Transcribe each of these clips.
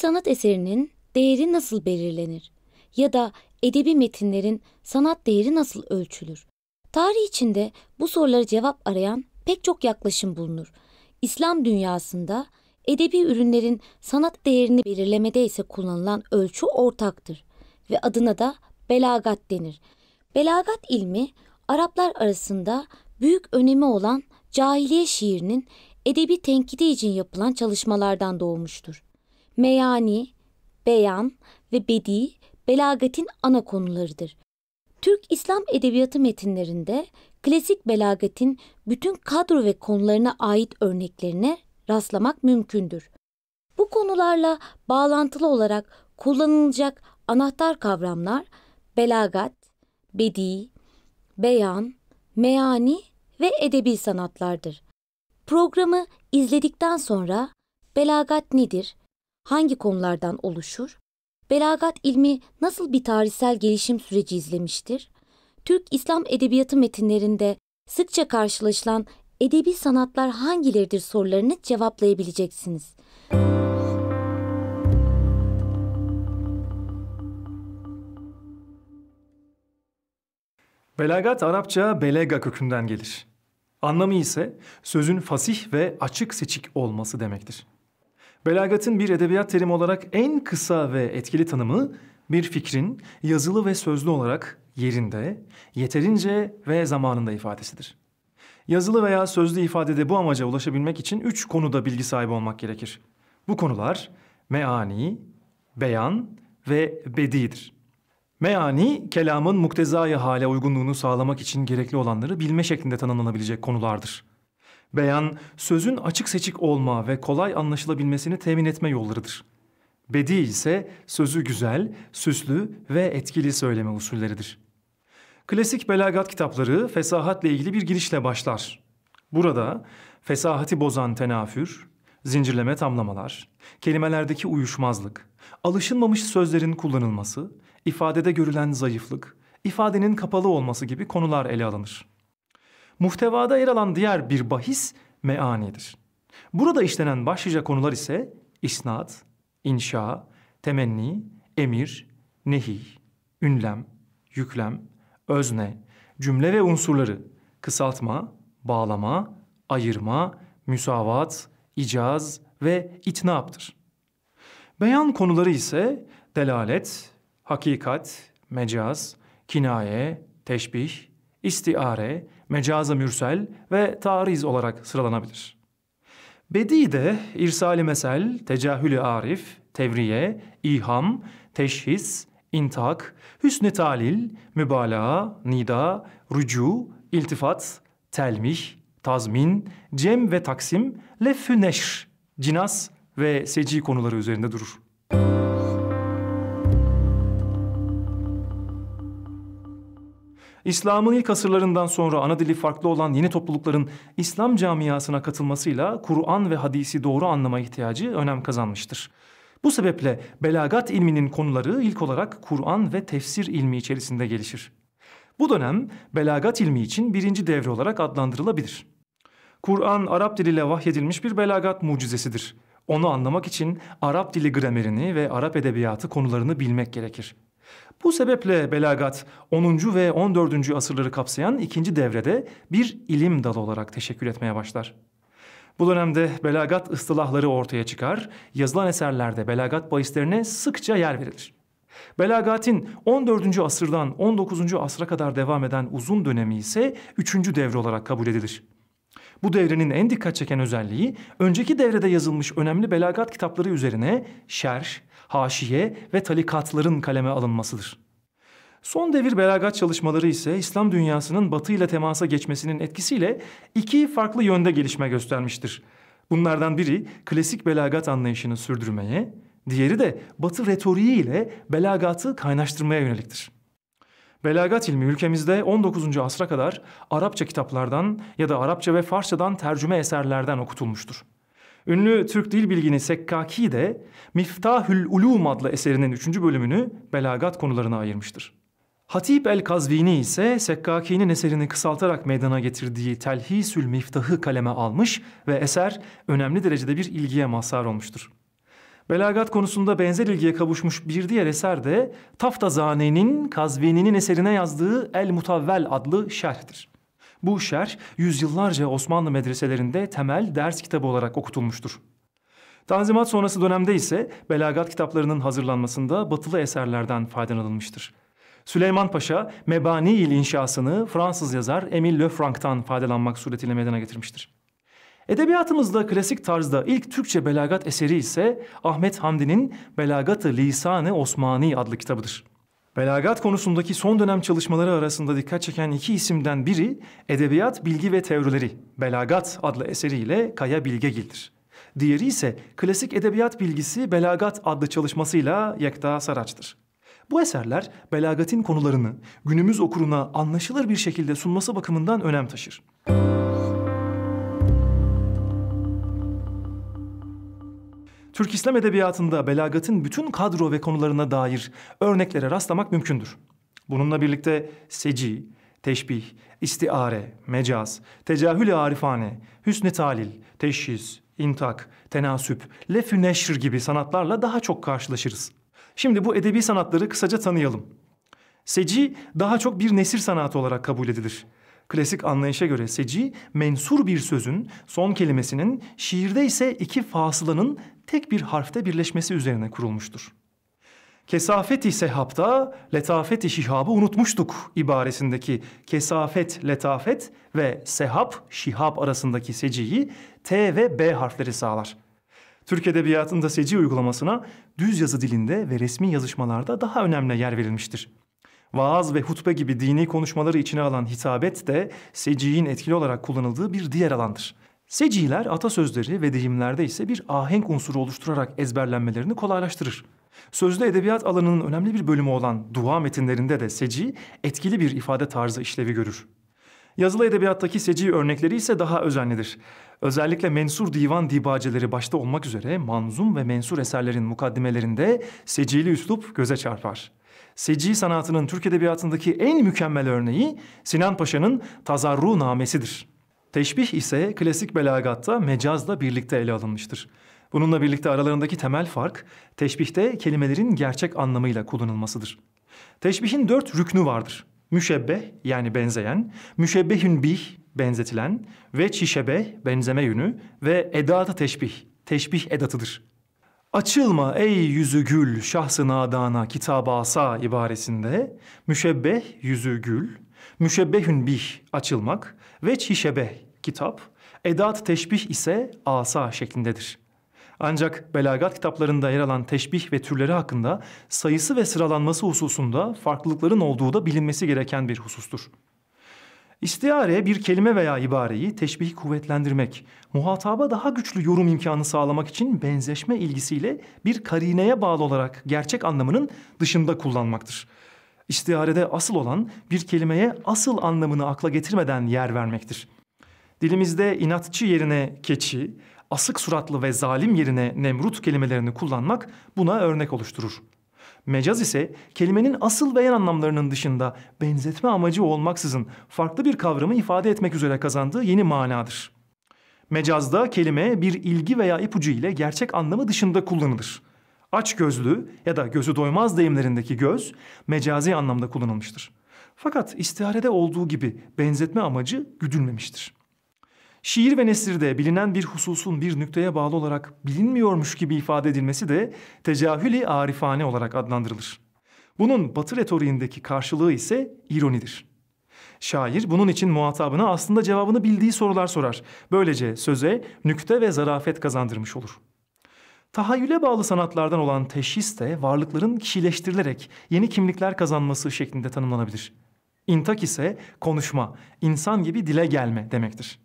sanat eserinin değeri nasıl belirlenir? Ya da edebi metinlerin sanat değeri nasıl ölçülür? Tarih içinde bu sorulara cevap arayan pek çok yaklaşım bulunur. İslam dünyasında edebi ürünlerin sanat değerini belirlemede ise kullanılan ölçü ortaktır ve adına da belagat denir. Belagat ilmi Araplar arasında büyük önemi olan cahiliye şiirinin edebi tenkidi için yapılan çalışmalardan doğmuştur meyani, beyan ve bedi belagatin ana konularıdır. Türk İslam Edebiyatı metinlerinde klasik belagatin bütün kadro ve konularına ait örneklerine rastlamak mümkündür. Bu konularla bağlantılı olarak kullanılacak anahtar kavramlar belagat, bedi, beyan, meyani ve edebi sanatlardır. Programı izledikten sonra belagat nedir, hangi konulardan oluşur? Belagat ilmi nasıl bir tarihsel gelişim süreci izlemiştir? Türk İslam edebiyatı metinlerinde sıkça karşılaşılan edebi sanatlar hangileridir sorularını cevaplayabileceksiniz. Belagat Arapça belega kökünden gelir. Anlamı ise sözün fasih ve açık seçik olması demektir. Belagatın bir edebiyat terimi olarak en kısa ve etkili tanımı bir fikrin yazılı ve sözlü olarak yerinde, yeterince ve zamanında ifadesidir. Yazılı veya sözlü ifadede bu amaca ulaşabilmek için üç konuda bilgi sahibi olmak gerekir. Bu konular meani, beyan ve bedidir. Meani, kelamın muktezai hale uygunluğunu sağlamak için gerekli olanları bilme şeklinde tanımlanabilecek konulardır. Beyan, sözün açık seçik olma ve kolay anlaşılabilmesini temin etme yollarıdır. Bedi ise sözü güzel, süslü ve etkili söyleme usulleridir. Klasik belagat kitapları fesahatle ilgili bir girişle başlar. Burada fesahati bozan tenafür, zincirleme tamlamalar, kelimelerdeki uyuşmazlık, alışılmamış sözlerin kullanılması, ifadede görülen zayıflık, ifadenin kapalı olması gibi konular ele alınır. Muhtevada yer alan diğer bir bahis meanidir. Burada işlenen başlıca konular ise isnat, inşa, temenni, emir, nehi, ünlem, yüklem, özne, cümle ve unsurları, kısaltma, bağlama, ayırma, müsavat, icaz ve itnaptır. Beyan konuları ise delalet, hakikat, mecaz, kinaye, teşbih, istiare, mecaz-ı mürsel ve tariz olarak sıralanabilir. Bedi de irsali mesel, tecahülü arif, tevriye, iham, teşhis, intak, hüsnü talil, mübalağa, nida, rücu, iltifat, telmih, tazmin, cem ve taksim, leffü neşr, cinas ve seci konuları üzerinde durur. Müzik İslam'ın ilk asırlarından sonra ana dili farklı olan yeni toplulukların İslam camiasına katılmasıyla Kur'an ve hadisi doğru anlama ihtiyacı önem kazanmıştır. Bu sebeple belagat ilminin konuları ilk olarak Kur'an ve tefsir ilmi içerisinde gelişir. Bu dönem belagat ilmi için birinci devre olarak adlandırılabilir. Kur'an Arap diliyle vahyedilmiş bir belagat mucizesidir. Onu anlamak için Arap dili gramerini ve Arap edebiyatı konularını bilmek gerekir. Bu sebeple belagat 10. ve 14. asırları kapsayan ikinci devrede bir ilim dalı olarak teşekkür etmeye başlar. Bu dönemde belagat ıstılahları ortaya çıkar, yazılan eserlerde belagat bahislerine sıkça yer verilir. Belagatin 14. asırdan 19. asra kadar devam eden uzun dönemi ise 3. devre olarak kabul edilir. Bu devrenin en dikkat çeken özelliği önceki devrede yazılmış önemli belagat kitapları üzerine şerh, haşiye ve talikatların kaleme alınmasıdır. Son devir belagat çalışmaları ise İslam dünyasının batı ile temasa geçmesinin etkisiyle iki farklı yönde gelişme göstermiştir. Bunlardan biri klasik belagat anlayışını sürdürmeye, diğeri de batı retoriği ile belagatı kaynaştırmaya yöneliktir. Belagat ilmi ülkemizde 19. asra kadar Arapça kitaplardan ya da Arapça ve Farsçadan tercüme eserlerden okutulmuştur. Ünlü Türk dil bilgini Sekkaki de Miftahül Ulum adlı eserinin 3. bölümünü belagat konularına ayırmıştır. Hatip el-Kazvini ise Sekkaki'nin eserini kısaltarak meydana getirdiği Telhisül Miftah'ı kaleme almış ve eser önemli derecede bir ilgiye mazhar olmuştur. Belagat konusunda benzer ilgiye kavuşmuş bir diğer eser de Taftazane'nin Kazvini'nin eserine yazdığı El Mutavvel adlı şerhtir. Bu şerh yüzyıllarca Osmanlı medreselerinde temel ders kitabı olarak okutulmuştur. Tanzimat sonrası dönemde ise belagat kitaplarının hazırlanmasında batılı eserlerden faydalanılmıştır. Süleyman Paşa, Mebani il inşasını Fransız yazar Emile Lefranc'tan faydalanmak suretiyle meydana getirmiştir. Edebiyatımızda klasik tarzda ilk Türkçe belagat eseri ise Ahmet Hamdi'nin Belagatı Lisanı lisan Osmani adlı kitabıdır. Belagat konusundaki son dönem çalışmaları arasında dikkat çeken iki isimden biri Edebiyat Bilgi ve Teorileri Belagat adlı eseriyle Kaya Bilgegil'dir. Diğeri ise Klasik Edebiyat Bilgisi Belagat adlı çalışmasıyla Yekta Saraç'tır. Bu eserler belagatin konularını günümüz okuruna anlaşılır bir şekilde sunması bakımından önem taşır. Müzik Türk İslam edebiyatında belagatın bütün kadro ve konularına dair örneklere rastlamak mümkündür. Bununla birlikte seci, teşbih, istiare, mecaz, tecahül-i arifane, hüsn-i talil, teşhis, intak, tenasüp, lef-ü neşr gibi sanatlarla daha çok karşılaşırız. Şimdi bu edebi sanatları kısaca tanıyalım. Seci daha çok bir nesir sanatı olarak kabul edilir. Klasik anlayışa göre seci mensur bir sözün son kelimesinin şiirde ise iki fasılanın tek bir harfte birleşmesi üzerine kurulmuştur. Kesafeti sehapta letafeti şihabı unutmuştuk ibaresindeki kesafet letafet ve sehap şihab arasındaki seciyi T ve B harfleri sağlar. Türk Edebiyatı'nda seci uygulamasına düz yazı dilinde ve resmi yazışmalarda daha önemli yer verilmiştir. Vaaz ve hutbe gibi dini konuşmaları içine alan hitabet de seciğin etkili olarak kullanıldığı bir diğer alandır. Seciler atasözleri ve deyimlerde ise bir ahenk unsuru oluşturarak ezberlenmelerini kolaylaştırır. Sözlü edebiyat alanının önemli bir bölümü olan dua metinlerinde de seci etkili bir ifade tarzı işlevi görür. Yazılı edebiyattaki seci örnekleri ise daha özenlidir. Özellikle mensur divan dibaceleri başta olmak üzere manzum ve mensur eserlerin mukaddimelerinde secili üslup göze çarpar. Seci sanatının Türk edebiyatındaki en mükemmel örneği Sinan Paşa'nın Tazarru Namesidir. Teşbih ise klasik belagatta mecazla birlikte ele alınmıştır. Bununla birlikte aralarındaki temel fark teşbihte kelimelerin gerçek anlamıyla kullanılmasıdır. Teşbihin dört rüknü vardır. Müşebbeh yani benzeyen, müşebbehün bih benzetilen ve çişebe benzeme yönü ve edatı teşbih, teşbih edatıdır. Açılma ey yüzü gül şahsı nadana kitaba asa ibaresinde müşebbeh yüzü gül, müşebbehün bih açılmak ve çişebeh kitap, edat teşbih ise asa şeklindedir. Ancak belagat kitaplarında yer alan teşbih ve türleri hakkında sayısı ve sıralanması hususunda farklılıkların olduğu da bilinmesi gereken bir husustur. İstiare bir kelime veya ibareyi teşbihi kuvvetlendirmek, muhataba daha güçlü yorum imkanı sağlamak için benzeşme ilgisiyle bir karineye bağlı olarak gerçek anlamının dışında kullanmaktır. İstiarede asıl olan bir kelimeye asıl anlamını akla getirmeden yer vermektir. Dilimizde inatçı yerine keçi, asık suratlı ve zalim yerine Nemrut kelimelerini kullanmak buna örnek oluşturur. Mecaz ise kelimenin asıl ve yer anlamlarının dışında benzetme amacı olmaksızın farklı bir kavramı ifade etmek üzere kazandığı yeni manadır. Mecazda kelime bir ilgi veya ipucu ile gerçek anlamı dışında kullanılır. Aç gözlü ya da gözü doymaz deyimlerindeki göz mecazi anlamda kullanılmıştır. Fakat istiharede olduğu gibi benzetme amacı güdülmemiştir. Şiir ve nesirde bilinen bir hususun bir nükteye bağlı olarak bilinmiyormuş gibi ifade edilmesi de tecahüli arifane olarak adlandırılır. Bunun batı retoriğindeki karşılığı ise ironidir. Şair bunun için muhatabına aslında cevabını bildiği sorular sorar. Böylece söze nükte ve zarafet kazandırmış olur. Tahayyüle bağlı sanatlardan olan teşhis de varlıkların kişileştirilerek yeni kimlikler kazanması şeklinde tanımlanabilir. İntak ise konuşma, insan gibi dile gelme demektir.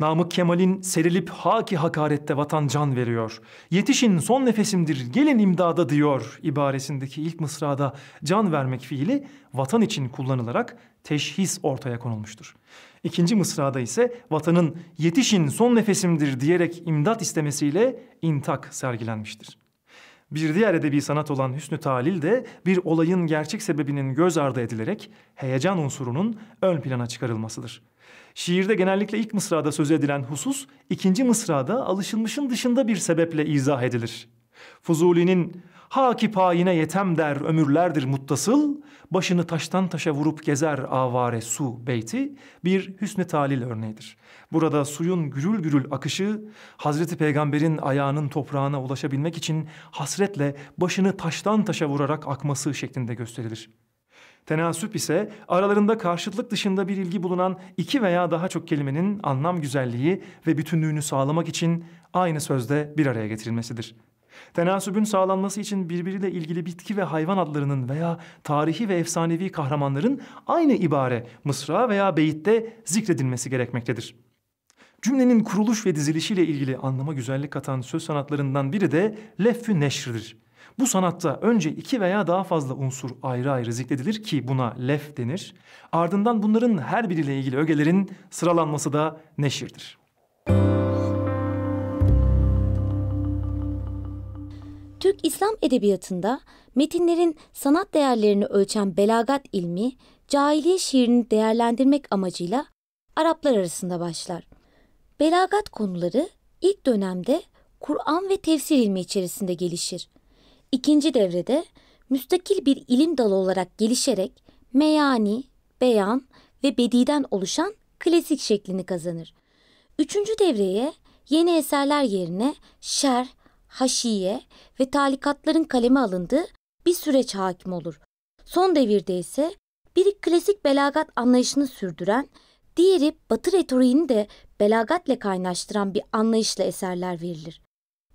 Namık Kemal'in serilip haki hakarette vatan can veriyor. Yetişin son nefesimdir gelin imdada diyor ibaresindeki ilk mısrada can vermek fiili vatan için kullanılarak teşhis ortaya konulmuştur. İkinci mısrada ise vatanın yetişin son nefesimdir diyerek imdat istemesiyle intak sergilenmiştir. Bir diğer edebi sanat olan hüsnü talil de bir olayın gerçek sebebinin göz ardı edilerek heyecan unsurunun ön plana çıkarılmasıdır. Şiirde genellikle ilk mısrada söz edilen husus, ikinci mısrada alışılmışın dışında bir sebeple izah edilir. Fuzuli'nin Ha ki payine yetem der ömürlerdir muttasıl, başını taştan taşa vurup gezer avare su beyti bir hüsnü talil örneğidir. Burada suyun gürül gürül akışı Hazreti Peygamber'in ayağının toprağına ulaşabilmek için hasretle başını taştan taşa vurarak akması şeklinde gösterilir. Tenasüp ise aralarında karşıtlık dışında bir ilgi bulunan iki veya daha çok kelimenin anlam güzelliği ve bütünlüğünü sağlamak için aynı sözde bir araya getirilmesidir. Tenasübün sağlanması için birbiriyle ilgili bitki ve hayvan adlarının veya tarihi ve efsanevi kahramanların aynı ibare, mısra veya beyitte zikredilmesi gerekmektedir. Cümlenin kuruluş ve dizilişiyle ilgili anlama güzellik katan söz sanatlarından biri de leffü neşrdir. Bu sanatta önce iki veya daha fazla unsur ayrı ayrı zikredilir ki buna lef denir. Ardından bunların her biriyle ilgili ögelerin sıralanması da neşirdir. Müzik İslam edebiyatında metinlerin sanat değerlerini ölçen belagat ilmi, cahiliye şiirini değerlendirmek amacıyla Araplar arasında başlar. Belagat konuları ilk dönemde Kur'an ve tefsir ilmi içerisinde gelişir. İkinci devrede müstakil bir ilim dalı olarak gelişerek meyani, beyan ve bediden oluşan klasik şeklini kazanır. Üçüncü devreye yeni eserler yerine şer haşiye ve talikatların kaleme alındığı bir süreç hakim olur. Son devirde ise biri klasik belagat anlayışını sürdüren, diğeri batı retoriğini de belagatle kaynaştıran bir anlayışla eserler verilir.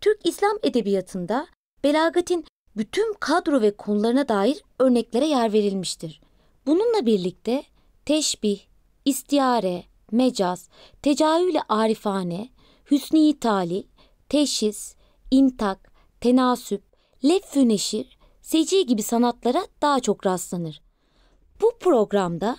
Türk İslam edebiyatında belagatin bütün kadro ve konularına dair örneklere yer verilmiştir. Bununla birlikte teşbih, istiare, mecaz, tecahüle arifane, hüsni i talil, teşhis, intak, tenasüp, lef neşir, seci gibi sanatlara daha çok rastlanır. Bu programda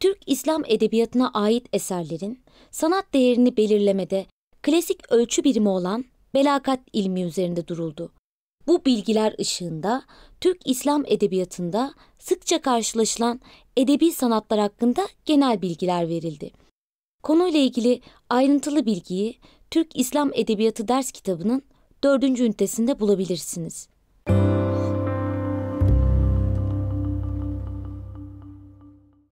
Türk İslam edebiyatına ait eserlerin sanat değerini belirlemede klasik ölçü birimi olan belakat ilmi üzerinde duruldu. Bu bilgiler ışığında Türk İslam edebiyatında sıkça karşılaşılan edebi sanatlar hakkında genel bilgiler verildi. Konuyla ilgili ayrıntılı bilgiyi Türk İslam Edebiyatı ders kitabının 4. ünitesinde bulabilirsiniz.